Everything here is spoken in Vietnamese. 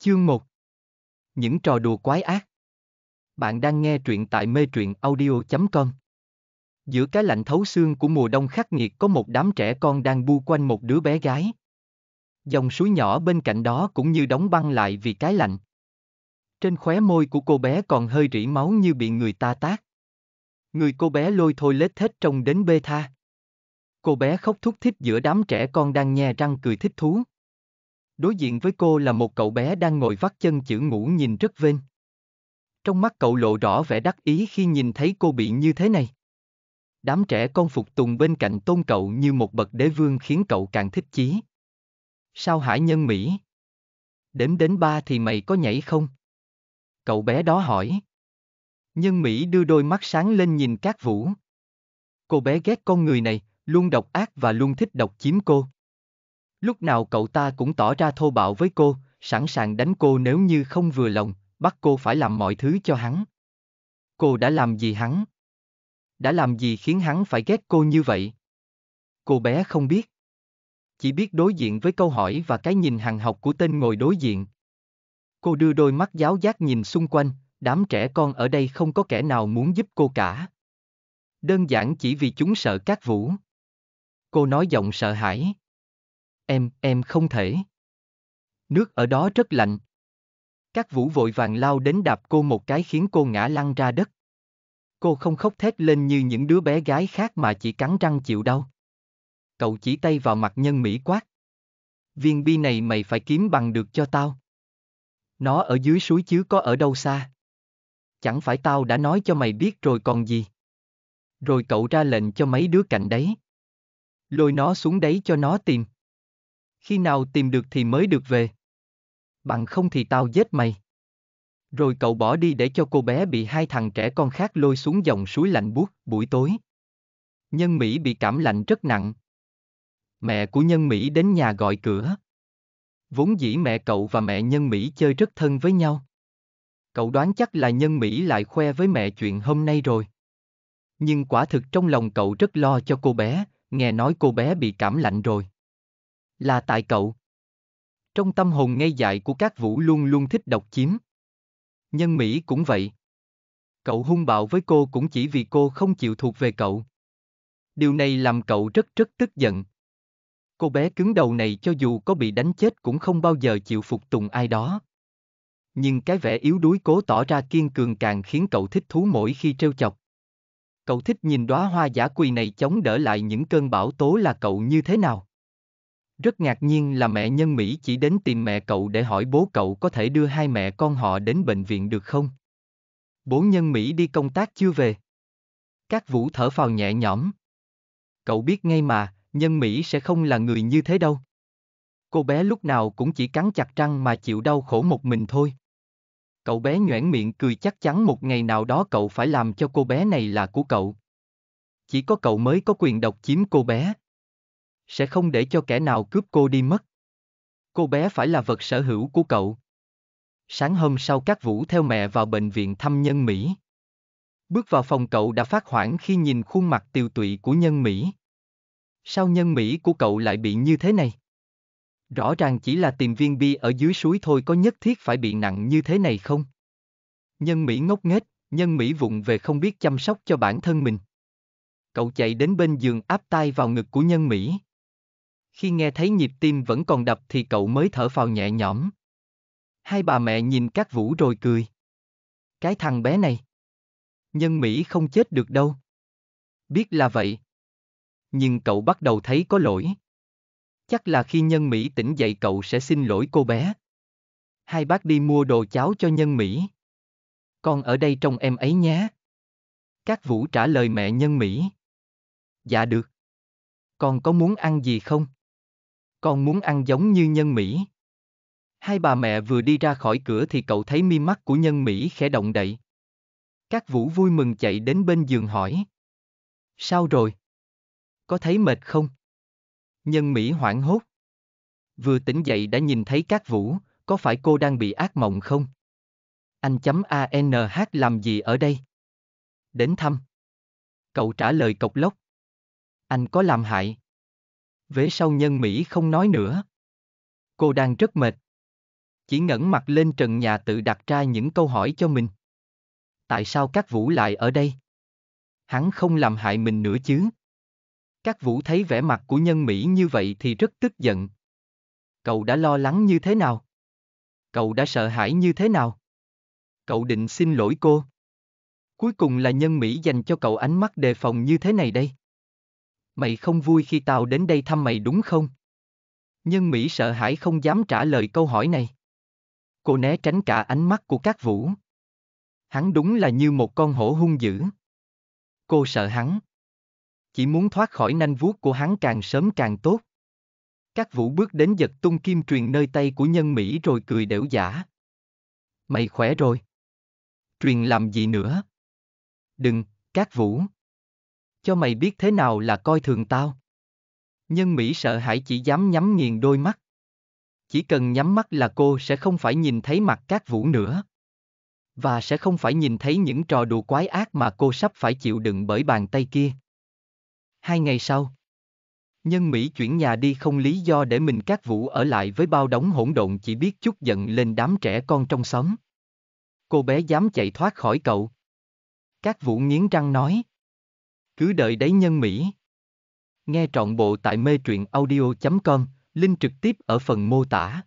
Chương 1 Những trò đùa quái ác Bạn đang nghe truyện tại mê truyện audio.com Giữa cái lạnh thấu xương của mùa đông khắc nghiệt có một đám trẻ con đang bu quanh một đứa bé gái. Dòng suối nhỏ bên cạnh đó cũng như đóng băng lại vì cái lạnh. Trên khóe môi của cô bé còn hơi rỉ máu như bị người ta tát. Người cô bé lôi thôi lết thết trông đến bê tha. Cô bé khóc thúc thích giữa đám trẻ con đang nhe răng cười thích thú. Đối diện với cô là một cậu bé đang ngồi vắt chân chữ ngủ nhìn rất vên. Trong mắt cậu lộ rõ vẻ đắc ý khi nhìn thấy cô bị như thế này. Đám trẻ con phục tùng bên cạnh tôn cậu như một bậc đế vương khiến cậu càng thích chí. Sao hải nhân Mỹ? Đếm đến ba thì mày có nhảy không? Cậu bé đó hỏi. Nhân Mỹ đưa đôi mắt sáng lên nhìn các vũ. Cô bé ghét con người này, luôn độc ác và luôn thích độc chiếm cô. Lúc nào cậu ta cũng tỏ ra thô bạo với cô, sẵn sàng đánh cô nếu như không vừa lòng, bắt cô phải làm mọi thứ cho hắn. Cô đã làm gì hắn? Đã làm gì khiến hắn phải ghét cô như vậy? Cô bé không biết. Chỉ biết đối diện với câu hỏi và cái nhìn hàng học của tên ngồi đối diện. Cô đưa đôi mắt giáo giác nhìn xung quanh, đám trẻ con ở đây không có kẻ nào muốn giúp cô cả. Đơn giản chỉ vì chúng sợ các vũ. Cô nói giọng sợ hãi. Em, em không thể. Nước ở đó rất lạnh. Các vũ vội vàng lao đến đạp cô một cái khiến cô ngã lăn ra đất. Cô không khóc thét lên như những đứa bé gái khác mà chỉ cắn răng chịu đau. Cậu chỉ tay vào mặt nhân Mỹ quát. Viên bi này mày phải kiếm bằng được cho tao. Nó ở dưới suối chứ có ở đâu xa. Chẳng phải tao đã nói cho mày biết rồi còn gì. Rồi cậu ra lệnh cho mấy đứa cạnh đấy. Lôi nó xuống đấy cho nó tìm khi nào tìm được thì mới được về. Bằng không thì tao giết mày. Rồi cậu bỏ đi để cho cô bé bị hai thằng trẻ con khác lôi xuống dòng suối lạnh buốt buổi tối. Nhân Mỹ bị cảm lạnh rất nặng. Mẹ của Nhân Mỹ đến nhà gọi cửa. Vốn dĩ mẹ cậu và mẹ Nhân Mỹ chơi rất thân với nhau. Cậu đoán chắc là Nhân Mỹ lại khoe với mẹ chuyện hôm nay rồi. Nhưng quả thực trong lòng cậu rất lo cho cô bé, nghe nói cô bé bị cảm lạnh rồi. Là tại cậu. Trong tâm hồn ngây dại của các vũ luôn luôn thích độc chiếm. Nhân Mỹ cũng vậy. Cậu hung bạo với cô cũng chỉ vì cô không chịu thuộc về cậu. Điều này làm cậu rất rất tức giận. Cô bé cứng đầu này cho dù có bị đánh chết cũng không bao giờ chịu phục tùng ai đó. Nhưng cái vẻ yếu đuối cố tỏ ra kiên cường càng khiến cậu thích thú mỗi khi trêu chọc. Cậu thích nhìn đóa hoa giả quỳ này chống đỡ lại những cơn bão tố là cậu như thế nào. Rất ngạc nhiên là mẹ nhân Mỹ chỉ đến tìm mẹ cậu để hỏi bố cậu có thể đưa hai mẹ con họ đến bệnh viện được không. Bố nhân Mỹ đi công tác chưa về. Các vũ thở phào nhẹ nhõm. Cậu biết ngay mà, nhân Mỹ sẽ không là người như thế đâu. Cô bé lúc nào cũng chỉ cắn chặt răng mà chịu đau khổ một mình thôi. Cậu bé nhoẻn miệng cười chắc chắn một ngày nào đó cậu phải làm cho cô bé này là của cậu. Chỉ có cậu mới có quyền độc chiếm cô bé sẽ không để cho kẻ nào cướp cô đi mất. Cô bé phải là vật sở hữu của cậu. Sáng hôm sau các Vũ theo mẹ vào bệnh viện thăm nhân Mỹ. Bước vào phòng cậu đã phát hoảng khi nhìn khuôn mặt tiều tụy của nhân Mỹ. Sao nhân Mỹ của cậu lại bị như thế này? Rõ ràng chỉ là tìm viên bi ở dưới suối thôi có nhất thiết phải bị nặng như thế này không? Nhân Mỹ ngốc nghếch, nhân Mỹ vụng về không biết chăm sóc cho bản thân mình. Cậu chạy đến bên giường áp tay vào ngực của nhân Mỹ. Khi nghe thấy nhịp tim vẫn còn đập thì cậu mới thở phào nhẹ nhõm. Hai bà mẹ nhìn các vũ rồi cười. Cái thằng bé này. Nhân Mỹ không chết được đâu. Biết là vậy. Nhưng cậu bắt đầu thấy có lỗi. Chắc là khi nhân Mỹ tỉnh dậy cậu sẽ xin lỗi cô bé. Hai bác đi mua đồ cháo cho nhân Mỹ. Con ở đây trông em ấy nhé. Các vũ trả lời mẹ nhân Mỹ. Dạ được. Con có muốn ăn gì không? con muốn ăn giống như nhân Mỹ. Hai bà mẹ vừa đi ra khỏi cửa thì cậu thấy mi mắt của nhân Mỹ khẽ động đậy. Các vũ vui mừng chạy đến bên giường hỏi. Sao rồi? Có thấy mệt không? Nhân Mỹ hoảng hốt. Vừa tỉnh dậy đã nhìn thấy các vũ, có phải cô đang bị ác mộng không? Anh chấm ANH làm gì ở đây? Đến thăm. Cậu trả lời cộc lốc. Anh có làm hại vế sau nhân Mỹ không nói nữa. Cô đang rất mệt. Chỉ ngẩng mặt lên trần nhà tự đặt ra những câu hỏi cho mình. Tại sao các vũ lại ở đây? Hắn không làm hại mình nữa chứ? Các vũ thấy vẻ mặt của nhân Mỹ như vậy thì rất tức giận. Cậu đã lo lắng như thế nào? Cậu đã sợ hãi như thế nào? Cậu định xin lỗi cô. Cuối cùng là nhân Mỹ dành cho cậu ánh mắt đề phòng như thế này đây mày không vui khi tao đến đây thăm mày đúng không? Nhân Mỹ sợ hãi không dám trả lời câu hỏi này. Cô né tránh cả ánh mắt của các vũ. Hắn đúng là như một con hổ hung dữ. Cô sợ hắn. Chỉ muốn thoát khỏi nanh vuốt của hắn càng sớm càng tốt. Các vũ bước đến giật tung kim truyền nơi tay của nhân Mỹ rồi cười đểu giả. Mày khỏe rồi. Truyền làm gì nữa? Đừng, các vũ cho mày biết thế nào là coi thường tao. Nhân Mỹ sợ hãi chỉ dám nhắm nghiền đôi mắt. Chỉ cần nhắm mắt là cô sẽ không phải nhìn thấy mặt các vũ nữa. Và sẽ không phải nhìn thấy những trò đùa quái ác mà cô sắp phải chịu đựng bởi bàn tay kia. Hai ngày sau, nhân Mỹ chuyển nhà đi không lý do để mình các vũ ở lại với bao đống hỗn độn chỉ biết chút giận lên đám trẻ con trong xóm. Cô bé dám chạy thoát khỏi cậu. Các vũ nghiến răng nói. Cứ đợi đấy nhân Mỹ. Nghe trọn bộ tại mê truyện audio.com, link trực tiếp ở phần mô tả.